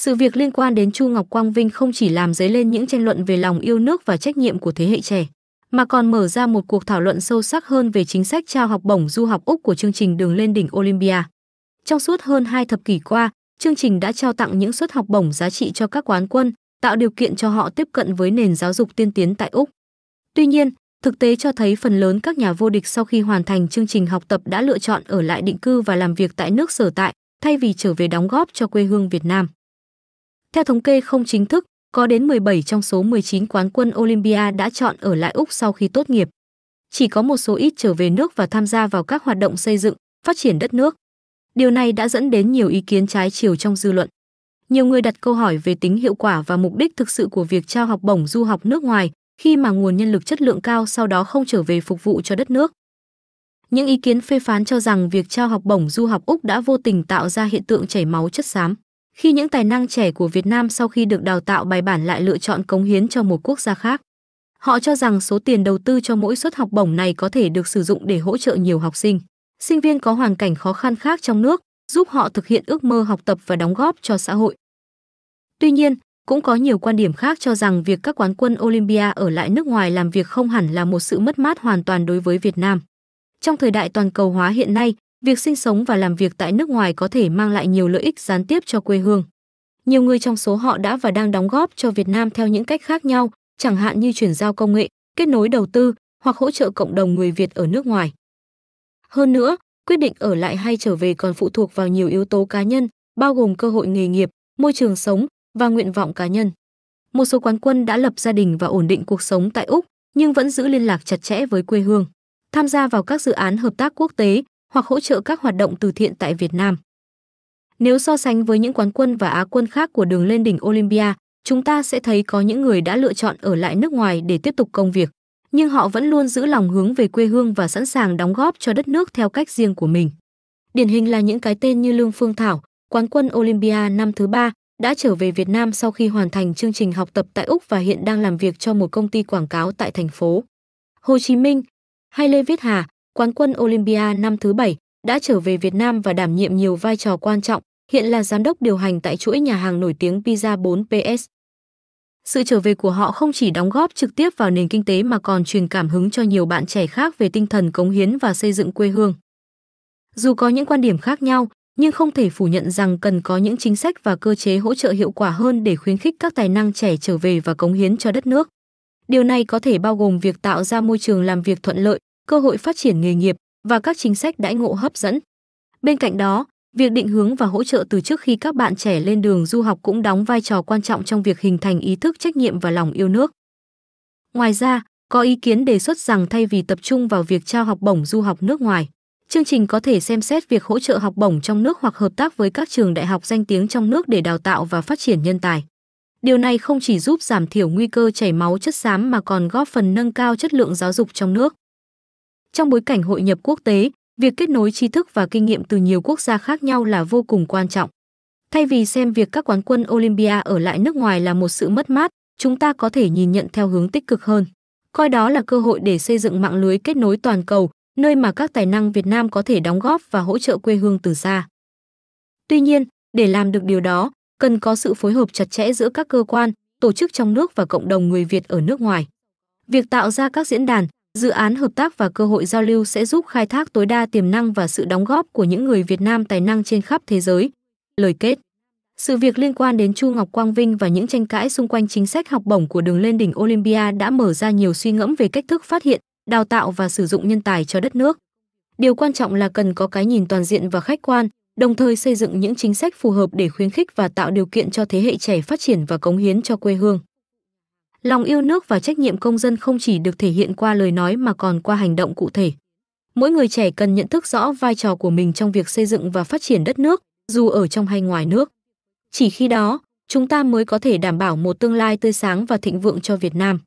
Sự việc liên quan đến Chu Ngọc Quang Vinh không chỉ làm dấy lên những tranh luận về lòng yêu nước và trách nhiệm của thế hệ trẻ, mà còn mở ra một cuộc thảo luận sâu sắc hơn về chính sách trao học bổng du học Úc của chương trình Đường lên đỉnh Olympia. Trong suốt hơn hai thập kỷ qua, chương trình đã trao tặng những suất học bổng giá trị cho các quán quân, tạo điều kiện cho họ tiếp cận với nền giáo dục tiên tiến tại Úc. Tuy nhiên, thực tế cho thấy phần lớn các nhà vô địch sau khi hoàn thành chương trình học tập đã lựa chọn ở lại định cư và làm việc tại nước sở tại, thay vì trở về đóng góp cho quê hương Việt Nam. Theo thống kê không chính thức, có đến 17 trong số 19 quán quân Olympia đã chọn ở lại Úc sau khi tốt nghiệp. Chỉ có một số ít trở về nước và tham gia vào các hoạt động xây dựng, phát triển đất nước. Điều này đã dẫn đến nhiều ý kiến trái chiều trong dư luận. Nhiều người đặt câu hỏi về tính hiệu quả và mục đích thực sự của việc trao học bổng du học nước ngoài khi mà nguồn nhân lực chất lượng cao sau đó không trở về phục vụ cho đất nước. Những ý kiến phê phán cho rằng việc trao học bổng du học Úc đã vô tình tạo ra hiện tượng chảy máu chất xám khi những tài năng trẻ của Việt Nam sau khi được đào tạo bài bản lại lựa chọn cống hiến cho một quốc gia khác. Họ cho rằng số tiền đầu tư cho mỗi suất học bổng này có thể được sử dụng để hỗ trợ nhiều học sinh, sinh viên có hoàn cảnh khó khăn khác trong nước, giúp họ thực hiện ước mơ học tập và đóng góp cho xã hội. Tuy nhiên, cũng có nhiều quan điểm khác cho rằng việc các quán quân Olympia ở lại nước ngoài làm việc không hẳn là một sự mất mát hoàn toàn đối với Việt Nam. Trong thời đại toàn cầu hóa hiện nay, Việc sinh sống và làm việc tại nước ngoài có thể mang lại nhiều lợi ích gián tiếp cho quê hương. Nhiều người trong số họ đã và đang đóng góp cho Việt Nam theo những cách khác nhau, chẳng hạn như chuyển giao công nghệ, kết nối đầu tư hoặc hỗ trợ cộng đồng người Việt ở nước ngoài. Hơn nữa, quyết định ở lại hay trở về còn phụ thuộc vào nhiều yếu tố cá nhân, bao gồm cơ hội nghề nghiệp, môi trường sống và nguyện vọng cá nhân. Một số quán quân đã lập gia đình và ổn định cuộc sống tại Úc, nhưng vẫn giữ liên lạc chặt chẽ với quê hương. Tham gia vào các dự án hợp tác quốc tế, hoặc hỗ trợ các hoạt động từ thiện tại Việt Nam. Nếu so sánh với những quán quân và á quân khác của đường lên đỉnh Olympia, chúng ta sẽ thấy có những người đã lựa chọn ở lại nước ngoài để tiếp tục công việc, nhưng họ vẫn luôn giữ lòng hướng về quê hương và sẵn sàng đóng góp cho đất nước theo cách riêng của mình. Điển hình là những cái tên như Lương Phương Thảo, quán quân Olympia năm thứ ba, đã trở về Việt Nam sau khi hoàn thành chương trình học tập tại Úc và hiện đang làm việc cho một công ty quảng cáo tại thành phố Hồ Chí Minh, hay Lê Viết Hà, quán quân Olympia năm thứ bảy, đã trở về Việt Nam và đảm nhiệm nhiều vai trò quan trọng, hiện là giám đốc điều hành tại chuỗi nhà hàng nổi tiếng Pizza 4PS. Sự trở về của họ không chỉ đóng góp trực tiếp vào nền kinh tế mà còn truyền cảm hứng cho nhiều bạn trẻ khác về tinh thần cống hiến và xây dựng quê hương. Dù có những quan điểm khác nhau, nhưng không thể phủ nhận rằng cần có những chính sách và cơ chế hỗ trợ hiệu quả hơn để khuyến khích các tài năng trẻ trở về và cống hiến cho đất nước. Điều này có thể bao gồm việc tạo ra môi trường làm việc thuận lợi, cơ hội phát triển nghề nghiệp và các chính sách đãi ngộ hấp dẫn. Bên cạnh đó, việc định hướng và hỗ trợ từ trước khi các bạn trẻ lên đường du học cũng đóng vai trò quan trọng trong việc hình thành ý thức trách nhiệm và lòng yêu nước. Ngoài ra, có ý kiến đề xuất rằng thay vì tập trung vào việc trao học bổng du học nước ngoài, chương trình có thể xem xét việc hỗ trợ học bổng trong nước hoặc hợp tác với các trường đại học danh tiếng trong nước để đào tạo và phát triển nhân tài. Điều này không chỉ giúp giảm thiểu nguy cơ chảy máu chất xám mà còn góp phần nâng cao chất lượng giáo dục trong nước. Trong bối cảnh hội nhập quốc tế, việc kết nối tri thức và kinh nghiệm từ nhiều quốc gia khác nhau là vô cùng quan trọng. Thay vì xem việc các quán quân Olympia ở lại nước ngoài là một sự mất mát, chúng ta có thể nhìn nhận theo hướng tích cực hơn. Coi đó là cơ hội để xây dựng mạng lưới kết nối toàn cầu, nơi mà các tài năng Việt Nam có thể đóng góp và hỗ trợ quê hương từ xa. Tuy nhiên, để làm được điều đó, cần có sự phối hợp chặt chẽ giữa các cơ quan, tổ chức trong nước và cộng đồng người Việt ở nước ngoài. Việc tạo ra các diễn đàn, Dự án hợp tác và cơ hội giao lưu sẽ giúp khai thác tối đa tiềm năng và sự đóng góp của những người Việt Nam tài năng trên khắp thế giới. Lời kết sự việc liên quan đến Chu Ngọc Quang Vinh và những tranh cãi xung quanh chính sách học bổng của đường lên đỉnh Olympia đã mở ra nhiều suy ngẫm về cách thức phát hiện, đào tạo và sử dụng nhân tài cho đất nước. Điều quan trọng là cần có cái nhìn toàn diện và khách quan, đồng thời xây dựng những chính sách phù hợp để khuyến khích và tạo điều kiện cho thế hệ trẻ phát triển và cống hiến cho quê hương. Lòng yêu nước và trách nhiệm công dân không chỉ được thể hiện qua lời nói mà còn qua hành động cụ thể. Mỗi người trẻ cần nhận thức rõ vai trò của mình trong việc xây dựng và phát triển đất nước, dù ở trong hay ngoài nước. Chỉ khi đó, chúng ta mới có thể đảm bảo một tương lai tươi sáng và thịnh vượng cho Việt Nam.